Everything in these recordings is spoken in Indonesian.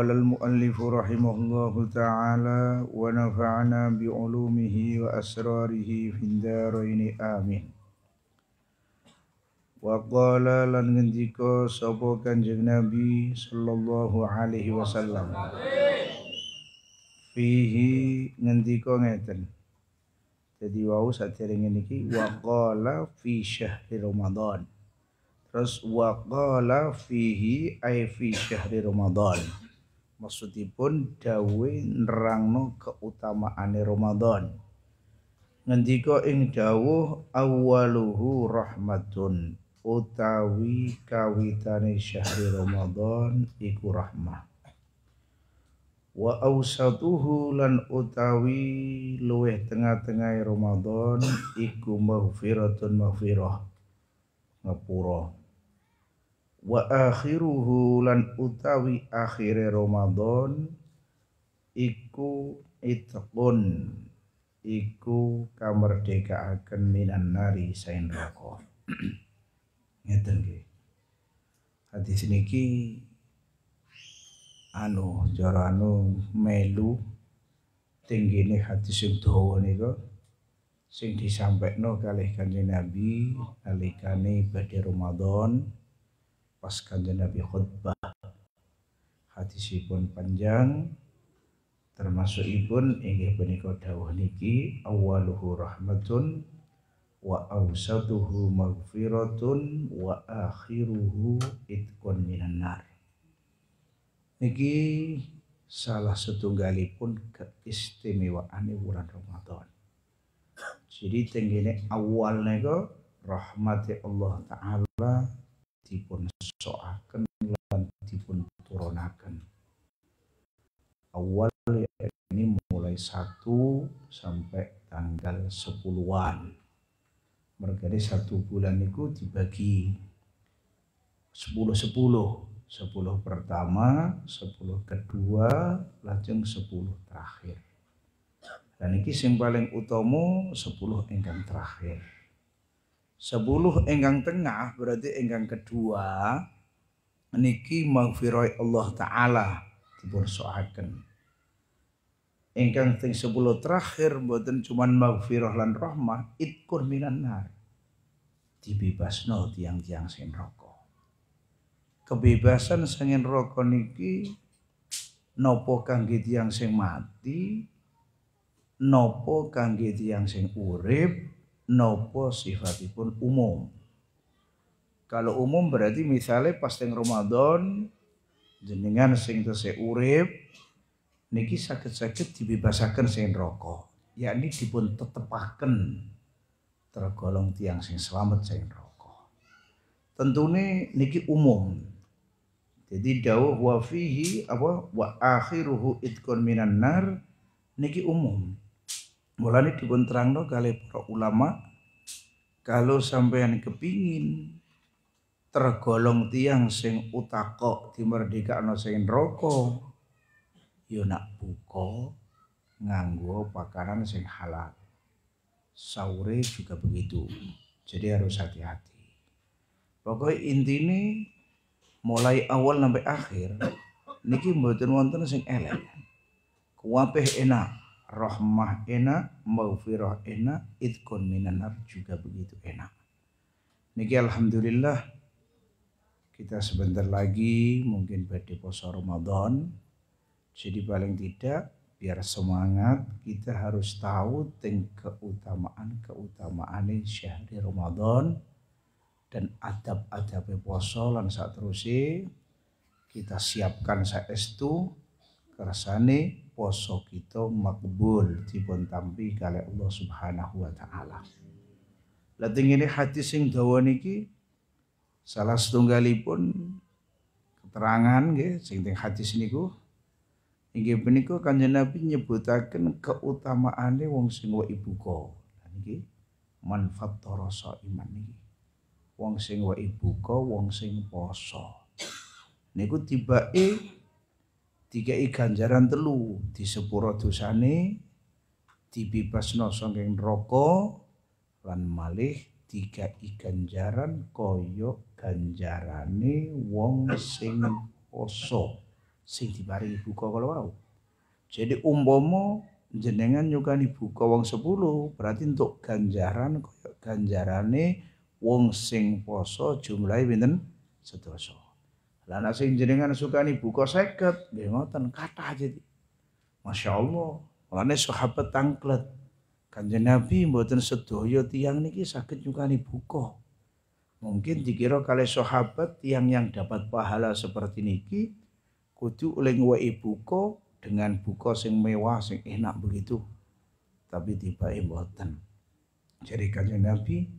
قال المؤلف رحمه الله تعالى ونفعنا بعلومه وأسراره في الدارين آمين وقال لن ngendika sapa Kanjeng Nabi sallallahu alaihi wasallam fihi ngendika ngeten jadi wau sadherenge niki waqala fi syahri ramadan terus waqala fihi ay fi syahri ramadan maksudipun dawe nerangno keutamaane Ramadan ngendika ing dawuh awaluhu rahmatun utawi kawitane syahri Ramadan iku rahmah wa ausatuhu lan utawi luweh tengah-tengah Ramadan iku maghfiratun maghfirah ngapura wa akhiruhu lan utawi akhire Ramadan iku itqun iku kamerdekaaken minan nari saen neraka ngeten nggih hadis niki anu cara anu melu tinggine hadis sing dawa nika sing disampaikno kalih Kanjeng Nabi nalikane badhe Ramadan pas kanjeng Nabi khutbah pun panjang termasuk ibun inggih punika dawuh niki awaluhu rahmatun wa awsatuhu maghfiratun wa akhiruhu itkun minan nar niki salah setunggalipun keistimewaan bulan Ramadan jadi tenggene awal nego rahmati Allah Ta'ala dipun soaken lan dipun turunaken awal ini mulai satu sampai tanggal sepuluhan. an mergane satu bulan itu dibagi sepuluh sepuluh, sepuluh pertama sepuluh kedua lajeng sepuluh terakhir dan ini yang paling utama 10 yang terakhir sepuluh enggang tengah berarti enggang kedua niki maghfirah Allah taala dipun soaken. Engkang teng sepuluh terakhir mboten cuman maghfirah lan rahmah itkur minan nar. Dibebasno tiang-tiang sing roko Kebebasan sing roko niki nopo kangge tiang sing mati, nopo kangge tiang sen urip, nopo sifatipun umum. Kalau umum berarti misalnya pas teng Ramadan jenengan sing tesih urip niki sakit-sakit dibebasaken sing rokok, yakni dipun tetepaken tergolong tiang sing selamat sing rokok. Tentune niki umum. Jadi dawuh wa apa wa akhiruhu itqun minan nar niki umum. Mulai Mulane no kali para ulama kalau sampean kepingin tergolong tiang sing utako di no sing rokok, ya nak buka nganggo pakanan sing halal. Saure juga begitu. Jadi harus hati-hati. Pokoknya intinya mulai awal sampai akhir niki mboten wonten sing elek. Kuapeh enak rahmah enak, maufirah enak, itkon minanar juga begitu enak. Niki alhamdulillah kita sebentar lagi mungkin pada puasa Ramadan. Jadi paling tidak biar semangat kita harus tahu tentang keutamaan-keutamaan syahri Ramadan dan adab-adab puasa lan saat terusi kita siapkan saestu kerasane poso kita makbul dipun tampi kali Allah Subhanahu wa taala. Lating ini hati sing dawa niki salah pun keterangan nggih sing ting teng hadis niku inggih peniku Kanjeng Nabi nyebutaken keutamaane wong sing wa ko. Niki manfaat iman niki. Wong sing wa ko, wong sing poso. Niku tibake dikei ganjaran telu disepuro dosane pasno saking roko lan malih tiga ganjaran koyo ganjarane wong sing poso sing diparingi buka kala wau jadi umpama jenengan nyukani buka wong 10 berarti untuk ganjaran koyo ganjarane wong sing poso jumlahe pinten sedasa lah nek sing jenengan sukani buka 50, nggih ngoten kathah jadi. Masya Allah. Mulane sahabat tangklet. Kanjeng Nabi mboten sedaya tiang niki saged nyukani buka. Mungkin dikira kali sahabat tiang yang dapat pahala seperti niki kudu oleh wae buka dengan buka sing mewah sing enak begitu. Tapi tiba-tiba mboten. Jadi kanjeng Nabi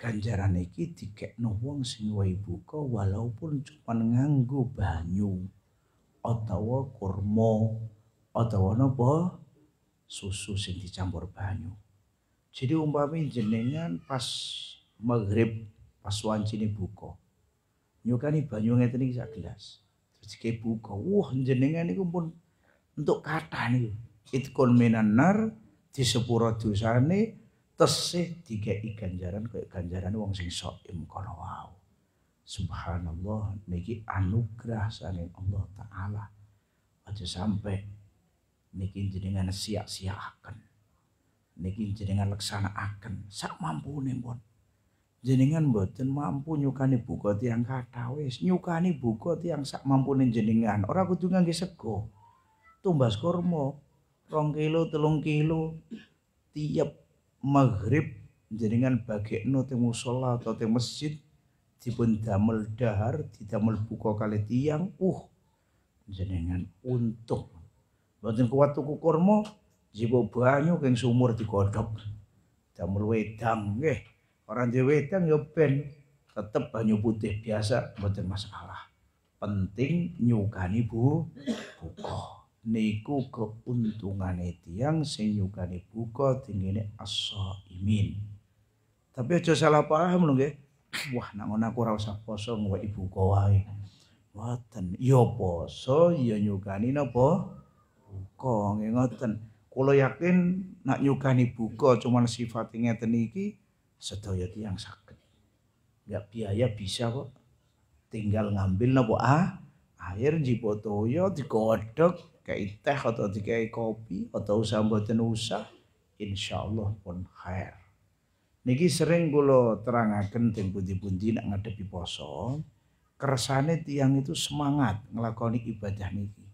ganjaran iki dikekno wong sing wae buka walaupun cuma nganggo banyu utawa kurma utawa napa susu sing dicampur banyu. Jadi umpami jenengan pas maghrib pas wancine buka. Nyukani banyu ngeten iki sak gelas. Terus dike buka. Wah, jenengan niku pun untuk kathah niku. Itkun minan nar disepuro dosane tesih tiga i ganjaran kayak ganjaran wong sing sok kono wau. Subhanallah niki anugerah saking Allah taala. Aja sampai niki jenengan sia-siakan. Niki jenengan laksanakaken sak mampune pun. Jenengan mboten mampu nyukani buka tiang kata wis, nyukani buka tiang sak mampune jenengan. Ora kudu ngangge sego. Tumbas kormo, rong kilo, telung kilo, tiap maghrib jenengan bagi no temu musola atau temu masjid dipun damel dahar didamel buka kali tiang uh jenengan untuk boten kuat tuku kurma jibo banyu keng sumur digodhog damel wedang nggih orang di wedang ya ben tetep banyu putih biasa boten masalah penting nyukani bu buka niku keuntungan tiang sing yugane buka tingine aso imin. Tapi aja salah paham lho nggih. Wah nak ngono aku ora usah poso ngwe ibu wae. Ngoten, yo ya poso yo ya nyukani napa? Buka nggih ngoten. Kula yakin nak nyukani buka cuman sifat ngeten iki sedaya tiyang sakit. Enggak biaya bisa kok. Tinggal ngambil napa ah? air di digodhog kayak teh atau dikei kopi atau usah mboten usah insyaallah pun khair niki sering kula terangaken teng pundi-pundi nak ngadepi poso kersane tiang itu semangat ngelakoni ibadah niki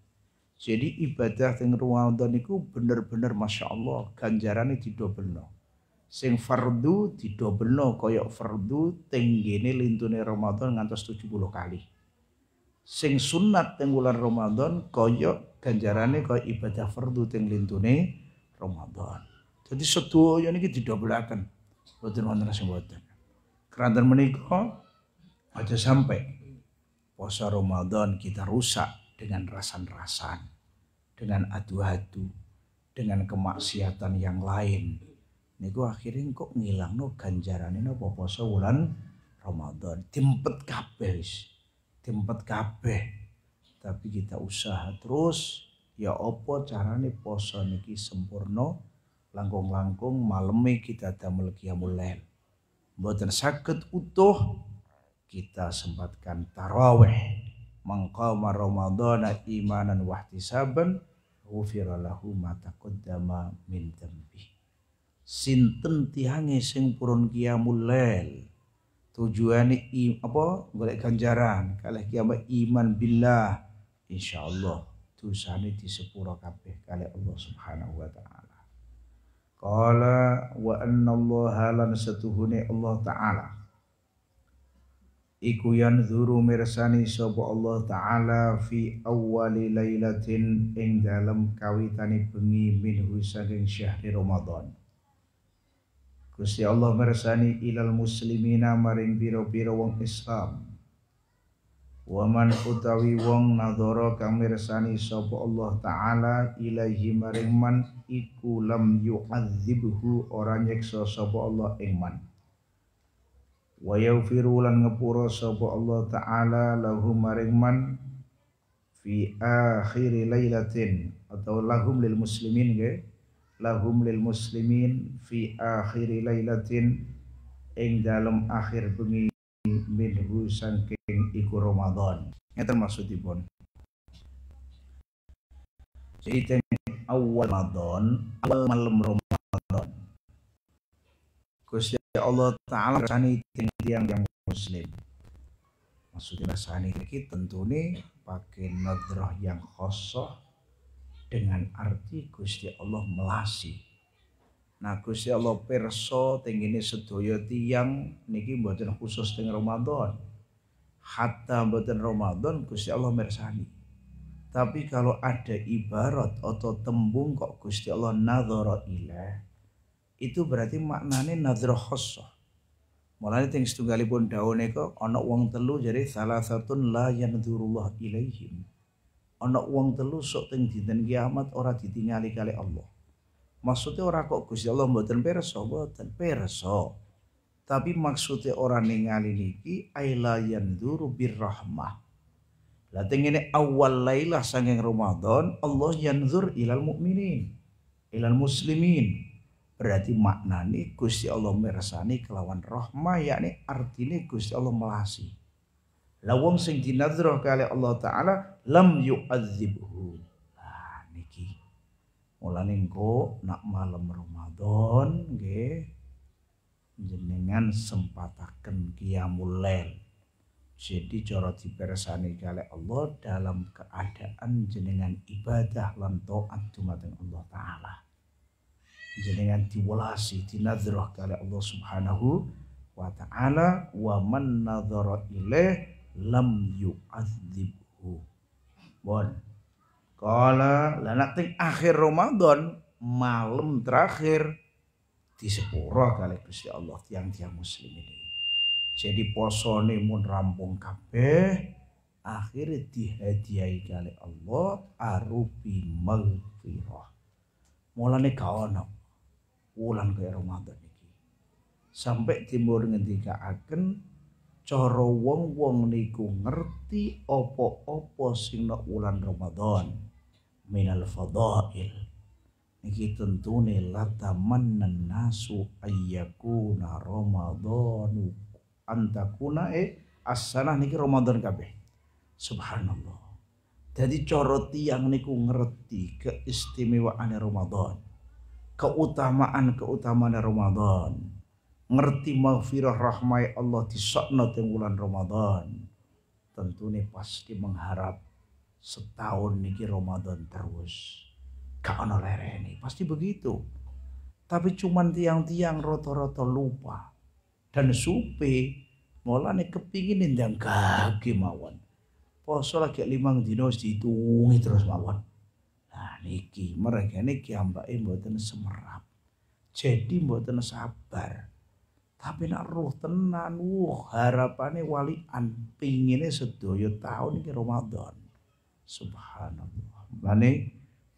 jadi ibadah teng ruwanto niku bener-bener Masya Allah ganjarane didobelno sing fardu didobelno koyok fardu tenggene lintune Ramadan ngantos 70 kali sing sunat teng wulan Ramadan kaya ganjarane kaya ibadah fardu teng lintune Ramadan. Jadi sedoyo niki didobelaken. Boten wonten sing boten. Kranten menika aja sampai puasa Ramadan kita rusak dengan rasan-rasan, dengan adu-adu, dengan kemaksiatan yang lain. Niku akhirnya kok ngilang no ganjaran ini no, puasa bulan Ramadan. Timpet kabeh tempat kabeh tapi kita usaha terus ya opo carane poso niki sempurna langkung-langkung maleme kita damel qiyamul Buat mboten sakit utuh kita sempatkan taraweh mengqama ramadhana imanan wahtisaban ghufira lahu ma taqaddama min dhanbi sinten tihange sing purun qiyamul tujuannya im, apa golek ganjaran kalih kiamat iman billah insyaallah di sepura kabeh kalih Allah Subhanahu wa taala qala wa anna Allah lan satuhune Allah taala iku zuru mirsani sapa Allah taala fi awwali lailatin ing dalam kawitane bengi minhu saking syahri Ramadan Gusti Allah meresani ilal muslimina maring biro-biro wong Islam. Waman utawi wong nadhara kang mirsani sapa Allah taala ilahi maring man iku lam yu'adzibuhu ora nyiksa sapa Allah ing man. Wa yaghfiru lan ngapura sapa Allah taala lahum maring man fi akhir lailatin atau lahum lil muslimin nggih lahum lil muslimin fi akhiri lailatin ing dalam akhir bengi minhu sangking iku Ramadan. di pun Jadi awal Ramadan, awal malam Ramadan. Gusti Allah Ta'ala rasani tiang yang muslim. Maksudnya rasani kita tentu nih pakai nadroh yang khosoh dengan arti Gusti Allah melasi. Nah Gusti Allah perso tinggini sedoyo yang niki buatin khusus dengan Ramadan. Hatta buatin Ramadan Gusti Allah mersani. Tapi kalau ada ibarat atau tembung kok Gusti Allah nadhara ilah itu berarti maknanya nadhara khusus. nih ting setunggalipun daun niku onok wong telu jadi salah satu la yang dzurullah ilaihim ana uang telu sok teng dinten kiamat ora ditingali kali Allah. Maksudnya ora kok Gusti Allah mboten pirsa, mboten pirsa. Tapi maksudnya orang ningali niki aila yanduru birrahmah. Lah teng ngene awal lailah sanging Ramadan Allah yanzur ilal mukminin, ilal muslimin. Berarti maknani Gusti Allah mirsani kelawan rahmah yakni artine Gusti Allah melasi la wong sing dinadzroh kali Allah taala lam yu'adzibhu nah niki mulane engko nak malam Ramadan nggih jenengan sempataken qiyamul lail jadi cara dipersani kali Allah dalam keadaan jenengan ibadah lan taat dumateng Allah taala. Jenengan diwolasi dinadzrah kali Allah Subhanahu wa taala wa man nadzara ilaih lam yu'adzibhu. Bon. Kala lanak ting akhir Ramadan malam terakhir di sepuro kali Gusti Allah tiang-tiang muslim ini. Jadi posone mun rampung kabeh akhirnya dihadiahi kali Allah arupi maghfirah. Mulane gak ono wulan kaya Ramadan iki. Sampai timur akan cara wong-wong niku ngerti apa-apa sing nek wulan Ramadan minal fadail niki tentune latamannan nasu ayyakuna Ramadanu antakuna eh asanah niki Ramadan kabe. subhanallah jadi cara tiang niku ngerti keistimewaan Ramadan keutamaan-keutamaan Ramadan ngerti maghfirah rahmai Allah di sakna bulan Ramadan tentu nih pasti mengharap setahun niki Ramadan terus gak ada lereni pasti begitu tapi cuman tiang-tiang roto-roto lupa dan supi nih kepingin yang gage mawon poso lagi limang dino dihitungi terus mawon nah niki mereka niki ambake buatan semerap jadi buatan sabar tapi nak roh tenan, wah harapannya wali anping ini sedoyo tahun ke Ramadan. Subhanallah. Mane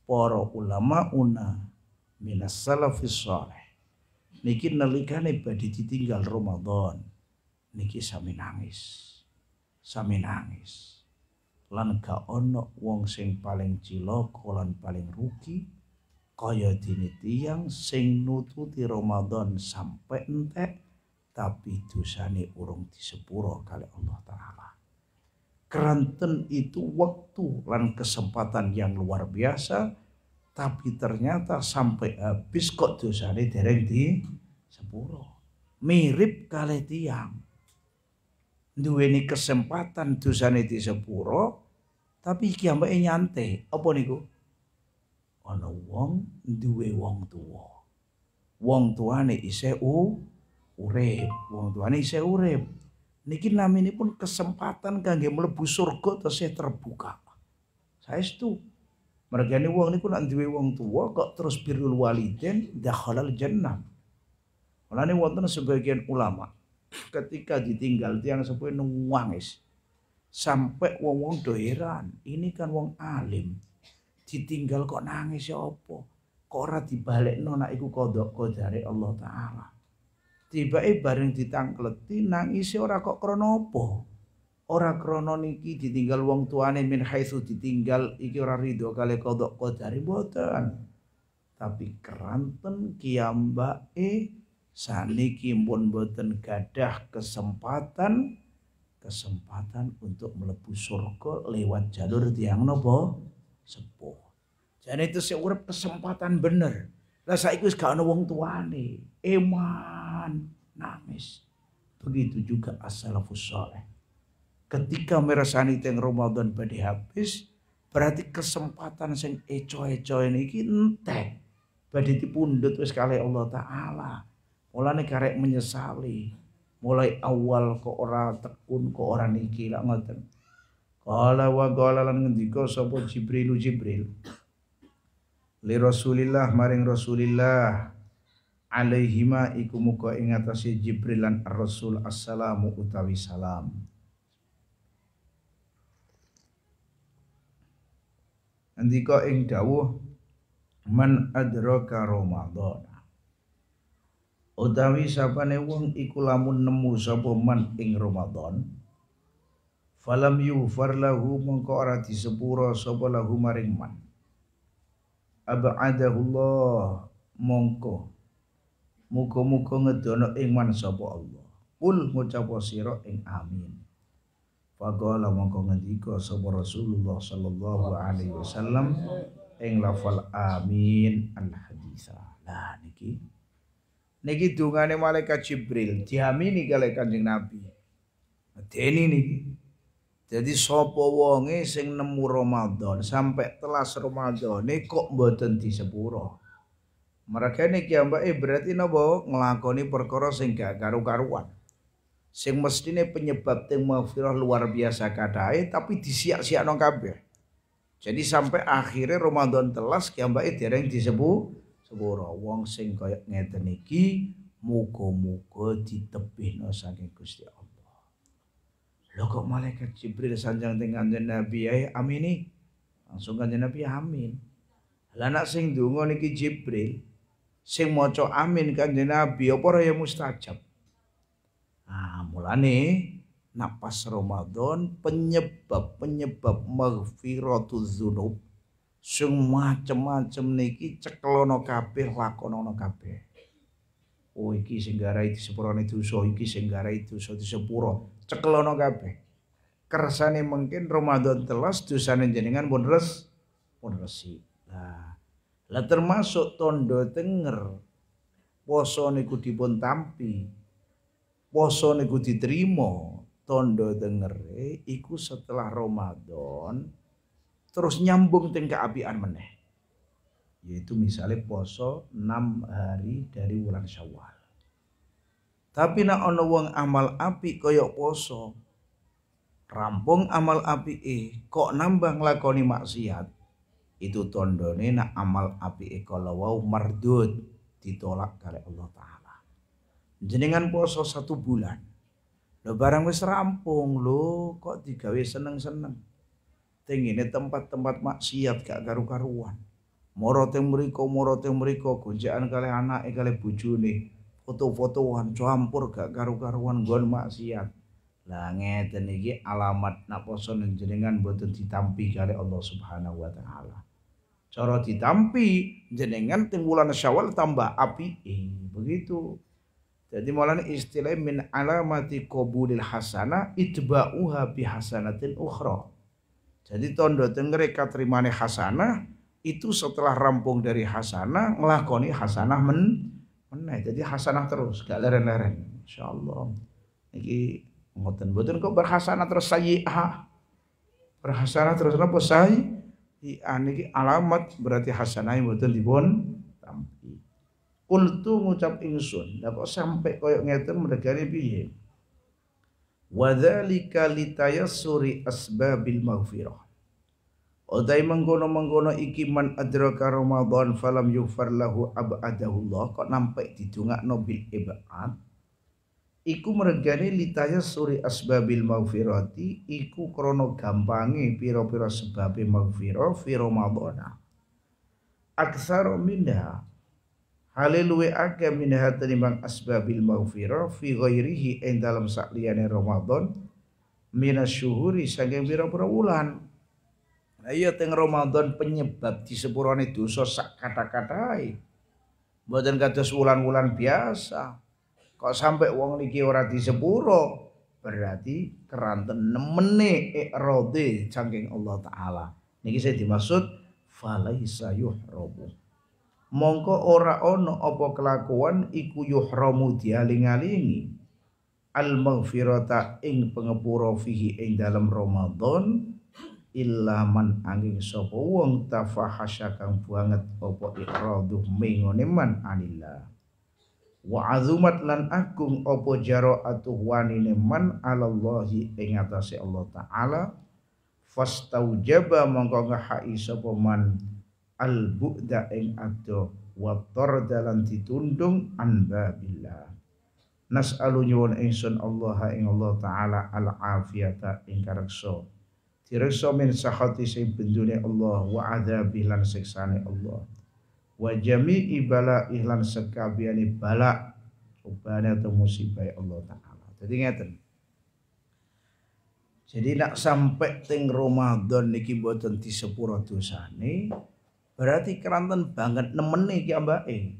para ulama una minas salafis saleh. Niki nalikane badi ditinggal Ramadan. Niki sami nangis. Sami nangis. Lan ga ono wong sing paling cilok, lan paling rugi kaya dini tiang, sing nututi Ramadan sampai entek tapi dosane urung disepuro kali Allah Ta'ala. Keranten itu waktu dan kesempatan yang luar biasa, tapi ternyata sampai habis kok dosane dereng di sepuro. Mirip kali tiang. dua ini kesempatan dosane di sepuro, tapi kiamatnya ambake nyantai. Apa niku? orang wong duwe wong tua. Wong tuane isih u urip. Wong tuane isih urip. Niki ini pun kesempatan kangge mlebu surga tesih terbuka. saya mereka mergane wong niku pun duwe wong tua kok terus birul walidin dah halal jannah. Mulane wonten sebagian ulama ketika ditinggal tiang sepuh nungwangis sampai wong-wong doiran ini kan wong alim ditinggal kok nangis ya opo kok ora dibalik nona iku kodok kodare Allah taala tiba eh bareng ditangkleti isi ora kok kronopo Ora krono niki ditinggal wong tuane min haitsu ditinggal iki ora ridho kali kodok kodari boten Tapi keranten kiambake saniki pun boten gadah kesempatan kesempatan untuk melebu surga lewat jalur tiang nopo sepuh. Jadi itu seurep kesempatan bener. Lah saiki wis gak ana wong tuane. Emang namis nangis. Begitu juga as-salafus soleh. Ketika merasani teng Ramadan pada habis, berarti kesempatan sing eco-eco ini entek. Badi dipundut wis kali Allah Ta'ala. mulai karek menyesali. Mulai awal ke orang tekun ke orang niki lah ngoten. Kala wa gala lan ngendika sapa Jibril Jibril. Li Rasulillah maring Rasulillah alaihima iku muka ingatasi Jibril lan Rasul assalamu utawi salam. Andika ing dawuh man adraka Ramadan. Utawi sapane wong iku lamun nemu sapa man ing Ramadan. Falam yufar lahu mongko ora disepuro sapa lahu maring man. Abadahullah mongko Muga-muga ngedono ing man sapa Allah. Kul ngucap sira ing amin. Faqala monggo ngendika sapa Rasulullah sallallahu alaihi wasallam ing lafal amin al haditsa. Lah niki niki dungane malaikat Jibril diamini kali Kanjeng Nabi. Deni niki. Jadi sapa wonge sing nemu Ramadan sampai telas Ramadane kok mboten disepuro mereka Meragane kiambake eh, berarti napa nglakoni perkara sing gak karu-karuan. Sing mestine penyebab teng mafirah luar biasa kadae tapi disiak siak nong kabeh. Jadi sampai akhirnya Ramadan telas kiambake eh, dereng disebut sepuro wong sing kaya ngeten iki muga-muga ditebihno saking Gusti Allah. Lho kok malaikat Jibril sanjang teng Nabi ya amini. Langsung kanjeng Nabi amin. Lah sing donga niki Jibril sing maca amin kanjeng Nabi apa ya mustajab. Nah, mulane napas Ramadan penyebab-penyebab tu dzunub sing macem-macem niki ceklono kabeh lakonono kabeh. Oh iki sing garai disepurane dosa, iki sing garai dosa disepura. Cekelono kabeh. Kersane mungkin Ramadan telas dosane jenengan pun res pun resi. Nah, lah termasuk tondo tenger Poso niku dipun tampi. Poso niku diterima. Tondo eh, iku setelah Ramadan terus nyambung teng keapian meneh. Yaitu misalnya poso enam hari dari bulan Syawal. Tapi nak ono wong amal api koyok poso, rampung amal api eh, kok nambah nglakoni maksiat, itu tondone nak amal api ekolawau wau ditolak kali Allah taala. Jenengan poso satu bulan. Lo barang wis rampung lo kok digawe seneng-seneng. Tengine tempat-tempat maksiat gak karu-karuan. Moro teng meriko moro teng meriko gonjakan kali anak kali nih Foto-fotoan campur gak karu-karuan gon maksiat. Lah ngeten iki alamat nak poso jenengan boten ditampi kali Allah Subhanahu wa taala. Cara ditampi jenengan timbulan syawal tambah api. Eh, begitu. Jadi malah istilah min alamati kubulil hasana itba'uha bihasanatin hasanatin ukhra. Jadi tondo tengere katrimane hasanah itu setelah rampung dari hasanah ngelakoni hasanah men meneh. Jadi hasanah terus gak leren-leren. Insyaallah. Iki ngoten boten kok berhasanah terus sayyi'ah. Berhasanah terus napa sayyi'ah? niki alamat berarti hasanah mboten dipun tampi. Kultu ngucap ingsun, dapat kok sampai koyo ngeten mregane piye? Wa dzalika litayassuri asbabil maghfirah. Odai mengkono-mengkono iki man adraka Ramadan falam yughfar lahu abadahullah kok nampak didongakno nobil ibad iku meregani litaya suri asbabil maghfirati iku krono gampangi piro-piro sebabil maufiro fi ramadhana aksaro minha Haleluwe luwe minha asbabil maufiro fi ghairihi ing dalam sakliyane Ramadan minasyuhuri saking piro-piro wulan iya teng Ramadan penyebab disepurane dosa sak kata-katai. Badan kados wulan-wulan biasa. Kok sampai wong niki ora disepuro? Berarti keranten nemene ikrode saking Allah taala. Niki saya dimaksud falaisa yuhrabu. Mongko ora ono apa kelakuan iku yuhramu dialing-alingi. Al maghfirata ing pengepuro fihi ing dalam Ramadan illa man angin sapa wong tafahasya kang banget apa ikraduh mengone man anillah wa azumat lan agung opo jaro wanine man alallahi ing atase Allah taala fastaujaba mongko ngahai sapa man al bu'da ing ado wa dalam ditundung an babillah nas'alu nyuwun ingsun Allah ing Allah taala al afiyata ing kareksa direksa min sahati sing bendune Allah wa adzabilan siksane Allah wa jami'i bala ihlan sekabiani bala cobaan atau musibah Allah Ta'ala jadi ngerti? jadi nak sampai ting Ramadan niki buatan di sepura ini berarti keranten banget nemen iki ini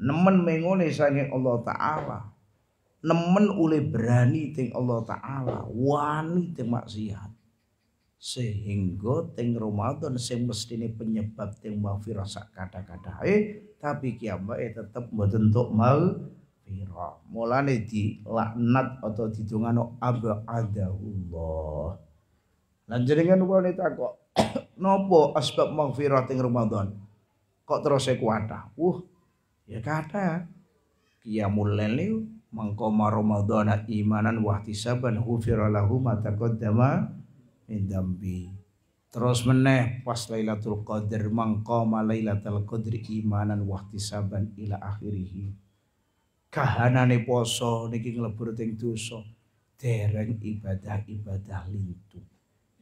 nemen mengoleh sangi Allah Ta'ala nemen oleh berani ting Allah Ta'ala wani ting maksiat sehingga teng Ramadan sing mestine penyebab teng mafi sak kata kata eh tapi kiamake eh, tetep mboten entuk maghfirah. Mulane dilaknat atau didongano abadaullah. Lan jenengan kula kok nopo asbab mafira teng Ramadan? Kok terus e kuatah? Uh, ya kata kiamul lail mangko Ramadan imanan wahtisaban ghufira lahu ma taqaddama min terus meneh pas Lailatul Qadar mangqama Lailatul Qadar imanan wahtisaban ila akhirih kahanane poso niki nglebur teng dosa dereng ibadah-ibadah lintu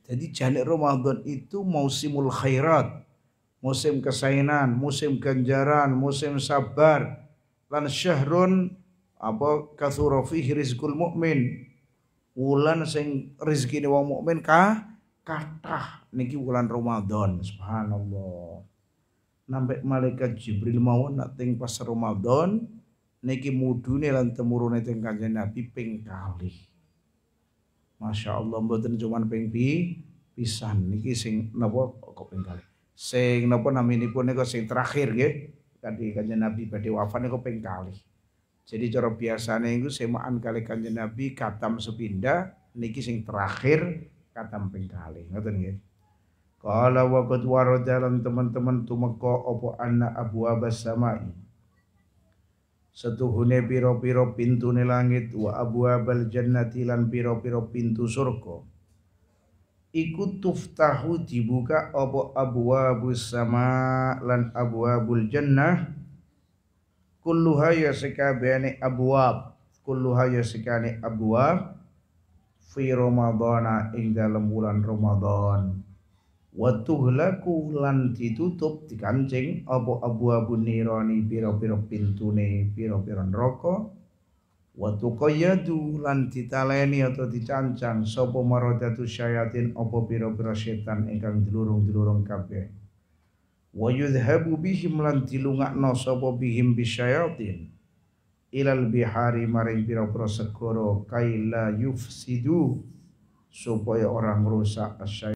jadi jane Ramadan itu simul khairat musim kesainan, musim ganjaran, musim sabar lan syahrun apa kathura fihi rizqul mu'min wulan sing rezekine wong mukmin kah katah niki wulan Ramadan subhanallah nampak malaikat Jibril mau nating pas Ramadan niki mudune lan temurune teng Kanjeng Nabi ping kalih Masya Allah mboten cuman ping pi pisan niki sing napa kok ping kalih sing napa pun niku sing terakhir nggih kanthi Kanjeng Nabi badhe wafat niku ping kalih jadi cara biasanya itu semaan kali kanji Nabi katam sepindah niki sing terakhir katam pengkali ngerti? Ngoten nggih. Qala wa qad teman-teman tumeka opo anna abu samai. Setuhune piro-piro pintune langit wa abu abal jannati lan piro-piro pintu surga. Iku tuftahu dibuka opo abu sama lan abu abul jannah kulluha yasikabani abwab kulluha yasikani abwab fi ramadhana ing dalam bulan ramadhan wa tuhlaku lan ditutup dikancing apa abwabu nirani piro pira pintune piro-piro neraka wa tuqayyadu lan ditaleni atau dicancang sapa maradatu syayatin apa piro-piro setan ingkang dilurung-dilurung kabeh wa yudhabu bihim lan tilungakno sapa bihim bisyayatin ilal bihari maring pira-pira segara kaila yufsidu supaya orang rusak asyai